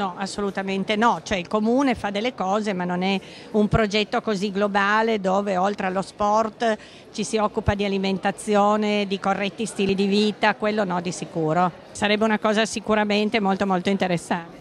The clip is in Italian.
No, assolutamente no, cioè il comune fa delle cose ma non è un progetto così globale dove oltre allo sport ci si occupa di alimentazione, di corretti stili di vita, quello no di sicuro. Sarebbe una cosa sicuramente molto molto interessante.